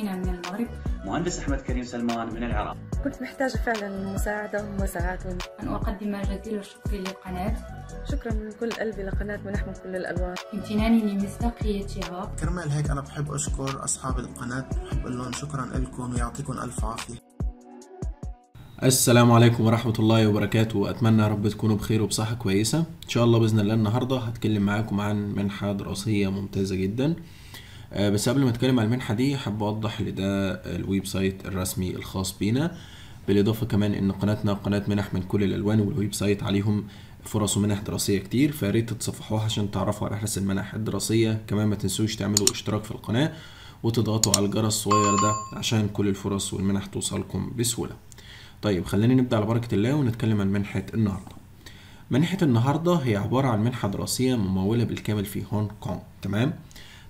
فينا من المغرب مهندس أحمد كريم سلمان من العراق كنت محتاجة فعلا مساعدة ومساعدة أن أقدم جزيل الشكر للقناة شكرا من كل قلبي لقناة ملحمة كل الألوان امتناني لمصداقيتها كرمال هيك أنا بحب أشكر أصحاب القناة بحب أقول لهم شكرا لكم ويعطيكم ألف عافية السلام عليكم ورحمة الله وبركاته أتمنى رب تكونوا بخير وبصحة كويسة إن شاء الله بإذن الله النهاردة هتكلم معاكم عن منحة دراسية ممتازة جدا آه، بس قبل ما اتكلم على المنحه دي حابب اوضح ان ده الويب سايت الرسمي الخاص بينا بالاضافه كمان ان قناتنا قناه منح من كل الالوان والويب سايت عليهم فرص ومنح دراسيه كتير فياريت تتصفحوها عشان تعرفوا على احدث المنح الدراسيه كمان ما تنسوش تعملوا اشتراك في القناه وتضغطوا على الجرس الصغير ده عشان كل الفرص والمنح توصلكم بسهوله طيب خلينا نبدا على بركه الله ونتكلم عن منحه النهارده منحه النهارده هي عباره عن منحه دراسيه مموله بالكامل في هونج كونج تمام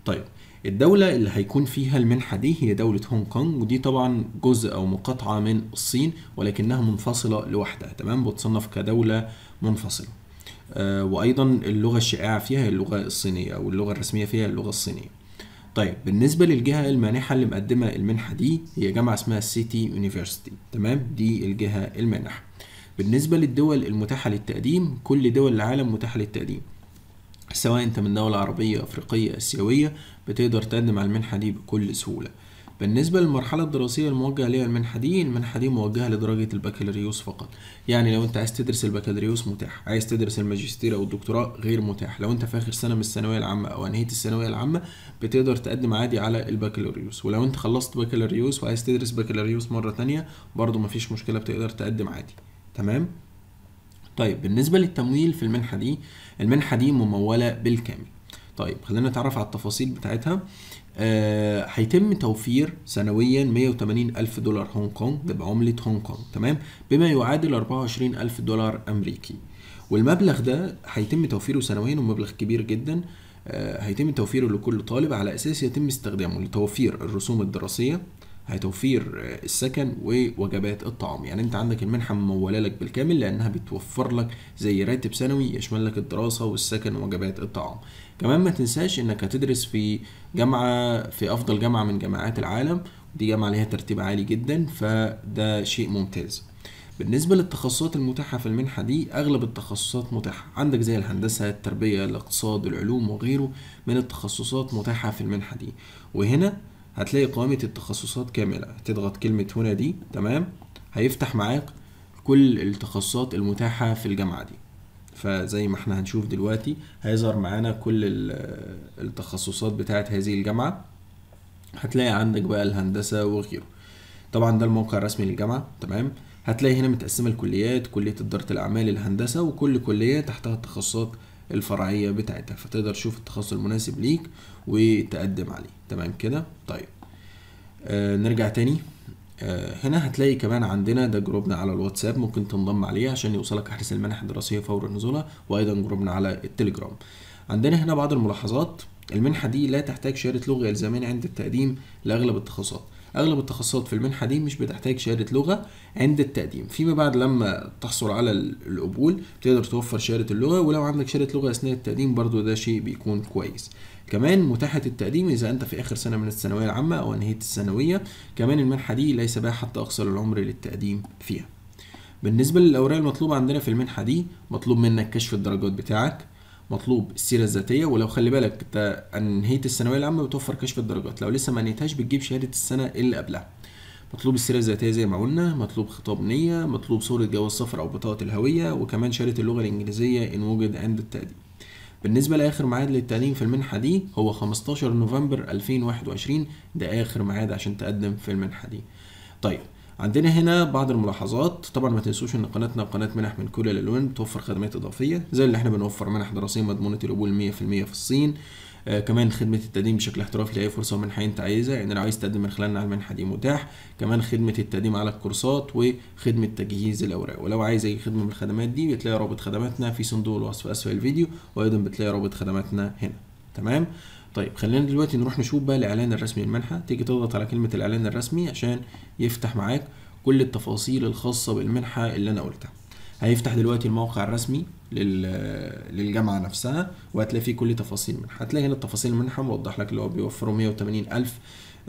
طيب الدولة اللي هيكون فيها المنحة دي هي دولة هونج كونج ودي طبعا جزء أو مقاطعة من الصين ولكنها منفصلة لوحدها تمام بتصنف كدولة منفصلة آه وأيضا اللغة الشائعة فيها اللغة الصينية أو اللغة الرسمية فيها اللغة الصينية طيب بالنسبة للجهة المانحة اللي مقدمة المنحة دي هي جامعة اسمها سيتي يونيفرسيتي تمام دي الجهة المانحة بالنسبة للدول المتاحة للتقديم كل دول العالم متاحة للتقديم سواء انت من دولة عربية افريقية اسيوية بتقدر تقدم على المنحة دي بكل سهولة بالنسبة للمرحلة الدراسية الموجهة ليها المنحة دي المنحة دي موجهة لدرجة البكالوريوس فقط يعني لو انت عايز تدرس البكالوريوس متاح عايز تدرس الماجستير او الدكتوراه غير متاح لو انت في اخر سنة من الثانوية العامة او انهيت الثانوية العامة بتقدر تقدم عادي على البكالوريوس ولو انت خلصت بكالوريوس وعايز تدرس بكالوريوس مرة تانية برضو مفيش مشكلة بتقدر تقدم عادي تمام؟ طيب بالنسبة للتمويل في المنحة دي المنحة دي ممولة بالكامل طيب خلينا نتعرف على التفاصيل بتاعتها آه هيتم توفير سنويا 180 ألف دولار هونج كونج بعملة هونج كونج تمام بما يعادل 24 ألف دولار أمريكي والمبلغ ده هيتم توفيره سنويا ومبلغ كبير جدا آه هيتم توفيره لكل طالب على أساس يتم استخدامه لتوفير الرسوم الدراسية توفير آه، السكن ووجبات الطعام يعني انت عندك المنحه مموله لك بالكامل لانها بتوفر لك زي راتب سنوي يشمل لك الدراسه والسكن ووجبات الطعام كمان ما تنساش انك هتدرس في جامعه في افضل جامعه من جامعات العالم دي جامعه ليها ترتيب عالي جدا فده شيء ممتاز بالنسبة للتخصصات المتاحة في المنحة دي أغلب التخصصات متاحة عندك زي الهندسة التربية الاقتصاد العلوم وغيره من التخصصات متاحة في المنحة دي وهنا هتلاقي قائمة التخصصات كاملة تضغط كلمة هنا دي تمام هيفتح معاك كل التخصصات المتاحة في الجامعة دي فزي ما احنا هنشوف دلوقتي هيظهر معانا كل التخصصات بتاعة هذه الجامعة هتلاقي عندك بقى الهندسة وغيره طبعا ده الموقع الرسمي للجامعة تمام هتلاقي هنا متقسمة الكليات كلية إدارة الأعمال الهندسة وكل كلية تحتها التخصصات الفرعية بتاعتها فتقدر تشوف التخصص المناسب ليك وتقدم عليه تمام كده طيب آه نرجع تاني آه هنا هتلاقي كمان عندنا ده جروبنا على الواتساب ممكن تنضم عليه عشان يوصلك احدث المنح الدراسية فور نزولها وايضا جروبنا على التليجرام عندنا هنا بعض الملاحظات المنحة دي لا تحتاج شهادة لغة إلزامية عند التقديم لأغلب التخصصات اغلب التخصصات في المنحه دي مش بتحتاج شهاده لغه عند التقديم فيما بعد لما تحصل على القبول تقدر توفر شهاده اللغه ولو عندك شهاده لغه اثناء التقديم برضو ده شيء بيكون كويس كمان متاحة التقديم إذا أنت في آخر سنة من الثانوية العامة أو أنهيت الثانوية كمان المنحة دي ليس بها حتى أقصى العمر للتقديم فيها بالنسبة للأوراق المطلوبة عندنا في المنحة دي مطلوب منك كشف الدرجات بتاعك مطلوب السيره الذاتيه ولو خلي بالك انت انهيت الثانويه العامه بتوفر كشف الدرجات لو لسه ما انهيتهاش بتجيب شهاده السنه اللي قبلها مطلوب السيره الذاتيه زي ما قلنا مطلوب خطاب نيه مطلوب صوره جواز سفر او بطاقه الهويه وكمان شهاده اللغه الانجليزيه ان وجد عند التقديم بالنسبه لاخر ميعاد للتقديم في المنحه دي هو 15 نوفمبر 2021 ده اخر ميعاد عشان تقدم في المنحه دي طيب عندنا هنا بعض الملاحظات طبعا ما تنسوش ان قناتنا قناه منح من كل الالوان توفر خدمات اضافيه زي اللي احنا بنوفر منح دراسيه مضمونه القبول 100% في الصين آه كمان خدمة التقديم بشكل احترافي لأي فرصة ومنحة أنت عايزها يعني لو عايز تقدم من خلالنا على المنحة دي متاح كمان خدمة التقديم على الكورسات وخدمة تجهيز الأوراق ولو عايز أي خدمة من الخدمات دي بتلاقي رابط خدماتنا في صندوق الوصف أسفل الفيديو وأيضا بتلاقي رابط خدماتنا هنا تمام طيب خلينا دلوقتي نروح نشوف بقى الاعلان الرسمي للمنحه تيجي تضغط على كلمه الاعلان الرسمي عشان يفتح معاك كل التفاصيل الخاصه بالمنحه اللي انا قلتها هيفتح دلوقتي الموقع الرسمي للجامعه نفسها وهتلاقي فيه كل تفاصيل المنحه هتلاقي هنا تفاصيل المنحه موضح لك اللي هو بيوفروا 180 الف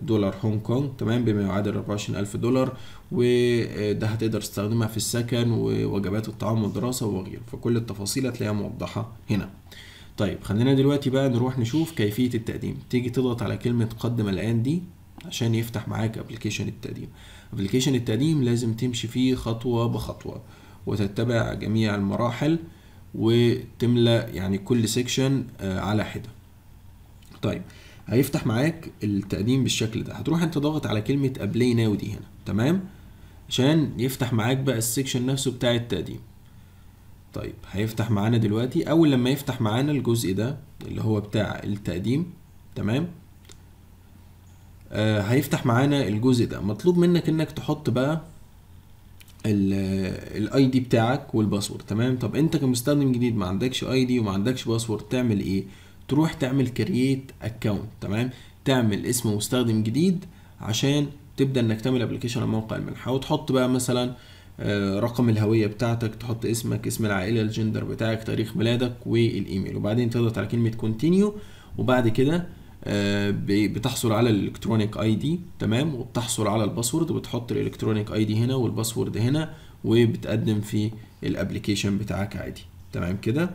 دولار هونج كونج تمام بما يعادل الف دولار وده هتقدر تستخدمها في السكن ووجبات الطعام والدراسه وغيره فكل التفاصيل هتلاقيها موضحه هنا طيب خلينا دلوقتي بقى نروح نشوف كيفية التقديم تيجي تضغط على كلمة قدم الآن دي عشان يفتح معاك ابلكيشن التقديم ابلكيشن التقديم لازم تمشي فيه خطوة بخطوة وتتبع جميع المراحل وتملى يعني كل سيكشن آه، على حدة طيب هيفتح معاك التقديم بالشكل ده هتروح انت ضاغط على كلمة ابلاي ناو دي هنا تمام عشان يفتح معاك بقى السيكشن نفسه بتاع التقديم طيب هيفتح معانا دلوقتي اول لما يفتح معانا الجزء ده اللي هو بتاع التقديم تمام آه هيفتح معانا الجزء ده مطلوب منك انك تحط بقى الاي دي بتاعك والباسورد تمام طب انت كمستخدم جديد ما عندكش اي دي وما عندكش باسورد تعمل ايه تروح تعمل كرييت اكونت تمام تعمل اسم مستخدم جديد عشان تبدا انك تعمل ابلكيشن على موقع المنحه وتحط بقى مثلا آه آه، رقم الهويه بتاعتك تحط اسمك اسم العائله الجندر بتاعك تاريخ ميلادك والايميل وبعدين تضغط على كلمه كونتينيو وبعد كده آه، بتحصل على الالكترونيك اي دي تمام وبتحصل على الباسورد وبتحط الالكترونيك اي دي هنا والباسورد هنا وبتقدم في الابلكيشن بتاعك عادي تمام كده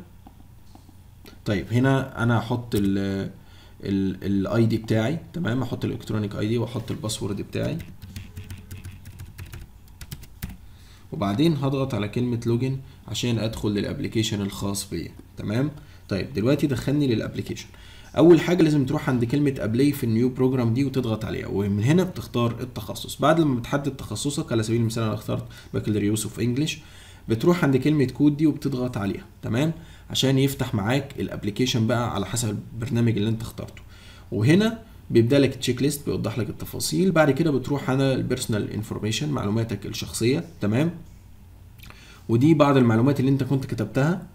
طيب هنا انا هحط الاي دي بتاعي تمام احط الالكترونيك اي دي واحط الباسورد بتاعي وبعدين هضغط على كلمة لوجن عشان ادخل للابليكيشن الخاص بيا تمام طيب دلوقتي دخلني للابليكيشن اول حاجه لازم تروح عند كلمه ابلاي في النيو بروجرام دي وتضغط عليها ومن هنا بتختار التخصص بعد لما بتحدد تخصصك على سبيل المثال انا اخترت بكالوريوس اوف انجلش بتروح عند كلمه كود دي وبتضغط عليها تمام عشان يفتح معاك الابلكيشن بقى على حسب البرنامج اللي انت اخترته وهنا بيبدا لك تشيك ليست بيوضح لك التفاصيل بعد كده بتروح على البيرسونال انفورميشن معلوماتك الشخصيه تمام ودي بعض المعلومات اللي انت كنت كتبتها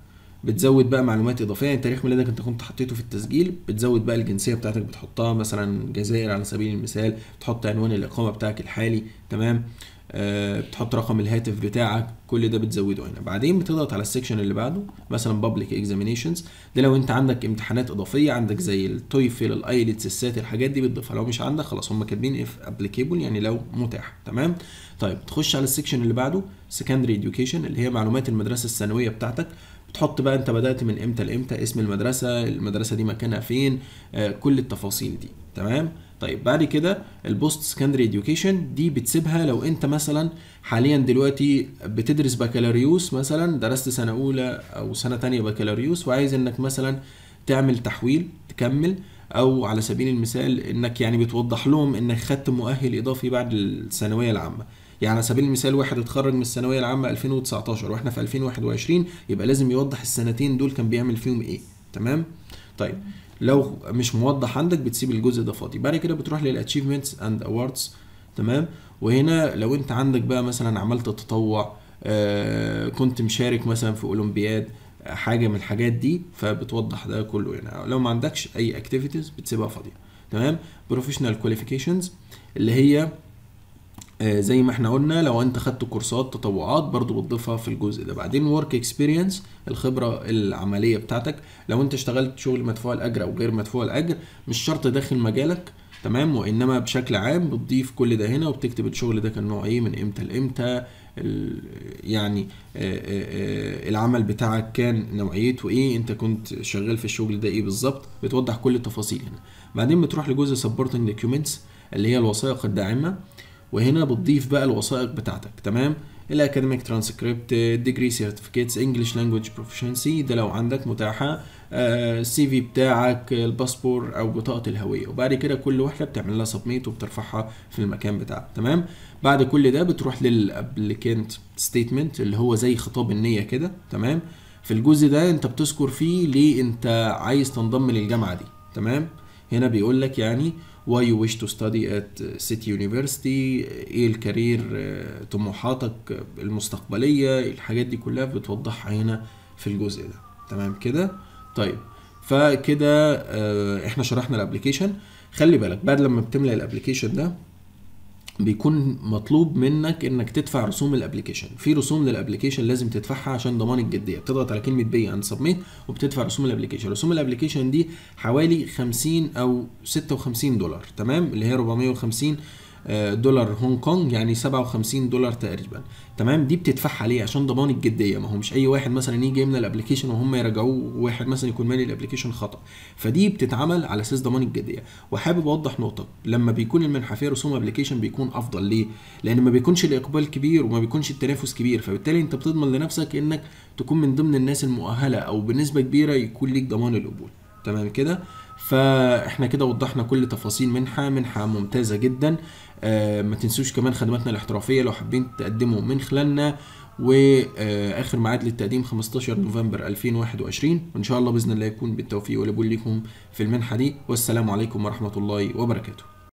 بتزود بقى معلومات اضافيه يعني تاريخ ميلادك انت كنت حطيته في التسجيل بتزود بقى الجنسيه بتاعتك بتحطها مثلا جزائر على سبيل المثال بتحط عنوان الاقامه بتاعك الحالي تمام آه، بتحط رقم الهاتف بتاعك كل ده بتزوده هنا بعدين بتضغط على السكشن اللي بعده مثلا بابليك اكزامينيشنز ده لو انت عندك امتحانات اضافيه عندك زي التويفل الايلتس السات الحاجات دي بتضيفها لو مش عندك خلاص هم كاتبين اف ابليكيبل يعني لو متاح تمام طيب تخش على السكشن اللي بعده سكندري اديوكيشن اللي هي معلومات المدرسه الثانويه بتاعتك بتحط بقى انت بدات من امتى لامتى اسم المدرسه المدرسه دي مكانها فين آه كل التفاصيل دي تمام طيب بعد كده البوست سكندري اديوكيشن دي بتسيبها لو انت مثلا حاليا دلوقتي بتدرس بكالوريوس مثلا درست سنه اولى او سنه تانية بكالوريوس وعايز انك مثلا تعمل تحويل تكمل او على سبيل المثال انك يعني بتوضح لهم انك خدت مؤهل اضافي بعد الثانويه العامه يعني على سبيل المثال واحد اتخرج من الثانويه العامه 2019 واحنا في 2021 يبقى لازم يوضح السنتين دول كان بيعمل فيهم ايه تمام طيب لو مش موضح عندك بتسيب الجزء ده فاضي بعد كده بتروح للاتشيفمنتس اند اواردز تمام وهنا لو انت عندك بقى مثلا عملت تطوع آه كنت مشارك مثلا في اولمبياد حاجه من الحاجات دي فبتوضح ده كله هنا لو ما عندكش اي اكتيفيتيز بتسيبها فاضيه تمام بروفيشنال كواليفيكيشنز اللي هي آه، زي ما احنا قلنا لو انت خدت كورسات تطوعات برضو بتضيفها في الجزء ده بعدين ورك اكسبيرينس الخبره العمليه بتاعتك لو انت اشتغلت شغل مدفوع الاجر او غير مدفوع الاجر مش شرط داخل مجالك تمام وانما بشكل عام بتضيف كل ده هنا وبتكتب الشغل ده كان نوعه ايه من امتى لامتى يعني آه، آه، العمل بتاعك كان نوعيته ايه انت كنت شغال في الشغل ده ايه بالظبط بتوضح كل التفاصيل هنا بعدين بتروح لجزء سبورتنج دوكيومنتس اللي هي الوثائق الداعمه وهنا بتضيف بقى الوثائق بتاعتك تمام الاكاديميك ترانسكريبت ديجري سيرتيفيكيتس انجلش لانجويج بروفيشنسي ده لو عندك متاحه السي آه، في بتاعك الباسبور او بطاقه الهويه وبعد كده كل واحده بتعمل لها سبميت وبترفعها في المكان بتاعك تمام بعد كل ده بتروح للابليكنت ستيتمنت اللي هو زي خطاب النيه كده تمام في الجزء ده انت بتذكر فيه ليه انت عايز تنضم للجامعه دي تمام هنا بيقول لك يعني why you wish to study at uh, city university ايه الكارير آه، طموحاتك آه، المستقبلية الحاجات دي كلها بتوضحها هنا في الجزء ده تمام كده طيب فكده آه، احنا شرحنا الابليكيشن خلي بالك بعد لما بتملى الابليكيشن ده بيكون مطلوب منك انك تدفع رسوم الابلكيشن في رسوم للابلكيشن لازم تدفعها عشان ضمان الجديه بتضغط على كلمه بي اند سبميت وبتدفع رسوم الابلكيشن رسوم الابلكيشن دي حوالي 50 او 56 دولار تمام اللي هي 450 آه، دولار هونج كونج يعني 57 دولار تقريبا تمام دي بتدفعها ليه عشان ضمان الجديه ما هو مش اي واحد مثلا يجي من الابلكيشن وهم يراجعوه واحد مثلا يكون مالي الابلكيشن خطا فدي بتتعمل على اساس ضمان الجديه وحابب اوضح نقطه لما بيكون المنحه فيها رسوم ابلكيشن بيكون افضل ليه لان ما بيكونش الاقبال كبير وما بيكونش التنافس كبير فبالتالي انت بتضمن لنفسك انك تكون من ضمن الناس المؤهله او بنسبه كبيره يكون ليك ضمان القبول تمام كده فاحنا كده وضحنا كل تفاصيل منحة منحة ممتازة جدا آه، ما تنسوش كمان خدماتنا الاحترافية لو حابين تقدموا من خلالنا واخر ميعاد للتقديم 15 نوفمبر 2021 وان شاء الله باذن الله يكون بالتوفيق والقبول لكم في المنحه دي والسلام عليكم ورحمه الله وبركاته